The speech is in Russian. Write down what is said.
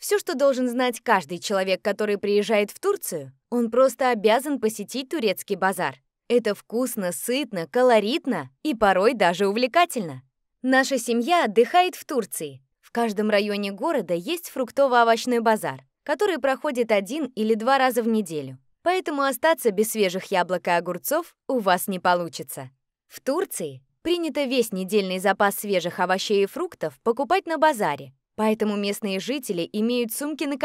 Все, что должен знать каждый человек, который приезжает в Турцию, он просто обязан посетить турецкий базар. Это вкусно, сытно, колоритно и порой даже увлекательно. Наша семья отдыхает в Турции. В каждом районе города есть фруктово-овощной базар, который проходит один или два раза в неделю. Поэтому остаться без свежих яблок и огурцов у вас не получится. В Турции принято весь недельный запас свежих овощей и фруктов покупать на базаре, Поэтому местные жители имеют сумки на